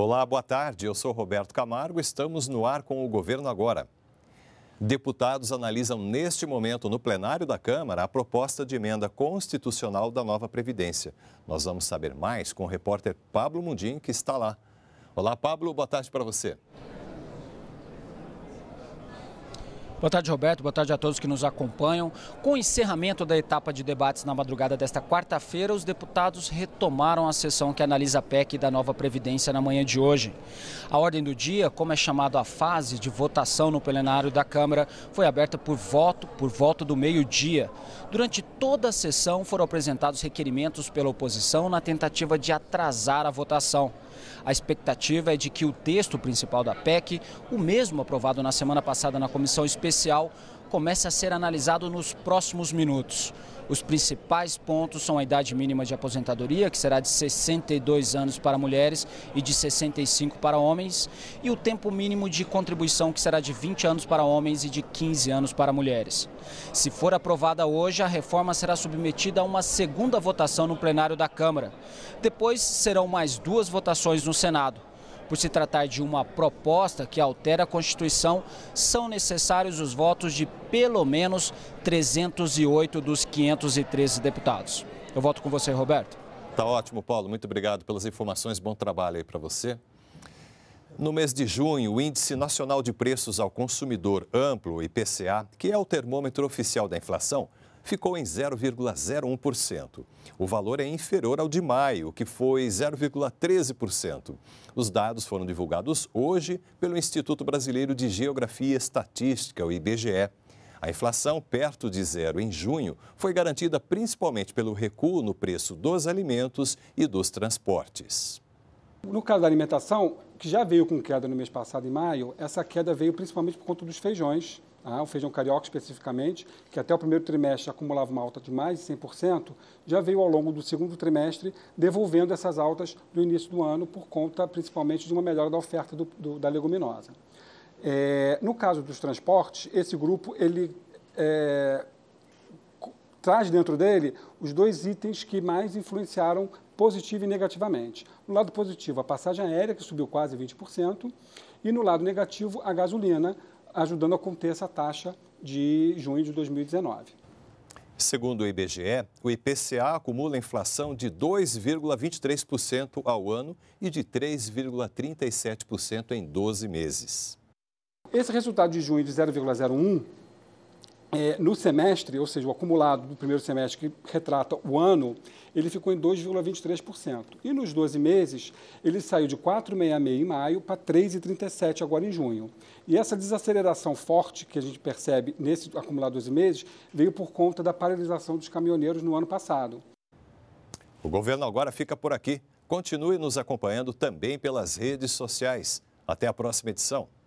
Olá, boa tarde. Eu sou Roberto Camargo. Estamos no ar com o governo agora. Deputados analisam neste momento no plenário da Câmara a proposta de emenda constitucional da nova Previdência. Nós vamos saber mais com o repórter Pablo Mundim, que está lá. Olá, Pablo, boa tarde para você. Boa tarde, Roberto. Boa tarde a todos que nos acompanham. Com o encerramento da etapa de debates na madrugada desta quarta-feira, os deputados retomaram a sessão que analisa a PEC da nova Previdência na manhã de hoje. A ordem do dia, como é chamado a fase de votação no plenário da Câmara, foi aberta por voto, por voto do meio-dia. Durante toda a sessão foram apresentados requerimentos pela oposição na tentativa de atrasar a votação. A expectativa é de que o texto principal da PEC, o mesmo aprovado na semana passada na comissão especial, comece a ser analisado nos próximos minutos. Os principais pontos são a idade mínima de aposentadoria, que será de 62 anos para mulheres e de 65 para homens, e o tempo mínimo de contribuição, que será de 20 anos para homens e de 15 anos para mulheres. Se for aprovada hoje, a reforma será submetida a uma segunda votação no plenário da Câmara. Depois serão mais duas votações no Senado por se tratar de uma proposta que altera a Constituição, são necessários os votos de pelo menos 308 dos 513 deputados. Eu volto com você, Roberto. Tá ótimo, Paulo. Muito obrigado pelas informações. Bom trabalho aí para você. No mês de junho, o Índice Nacional de Preços ao Consumidor Amplo, IPCA, que é o termômetro oficial da inflação, ficou em 0,01%. O valor é inferior ao de maio, que foi 0,13%. Os dados foram divulgados hoje pelo Instituto Brasileiro de Geografia e Estatística, o IBGE. A inflação perto de zero em junho foi garantida principalmente pelo recuo no preço dos alimentos e dos transportes. No caso da alimentação, que já veio com queda no mês passado, em maio, essa queda veio principalmente por conta dos feijões, ah, o feijão carioca especificamente, que até o primeiro trimestre acumulava uma alta de mais de 100%, já veio ao longo do segundo trimestre devolvendo essas altas do início do ano por conta principalmente de uma melhora da oferta do, do, da leguminosa. É, no caso dos transportes, esse grupo ele é, traz dentro dele os dois itens que mais influenciaram positivo e negativamente. No lado positivo, a passagem aérea, que subiu quase 20%, e no lado negativo, a gasolina, ajudando a conter essa taxa de junho de 2019. Segundo o IBGE, o IPCA acumula inflação de 2,23% ao ano e de 3,37% em 12 meses. Esse resultado de junho de 0,01 é, no semestre, ou seja, o acumulado do primeiro semestre que retrata o ano, ele ficou em 2,23%. E nos 12 meses, ele saiu de 4,66% em maio para 3,37% agora em junho. E essa desaceleração forte que a gente percebe nesse acumulado 12 meses veio por conta da paralisação dos caminhoneiros no ano passado. O governo agora fica por aqui. Continue nos acompanhando também pelas redes sociais. Até a próxima edição.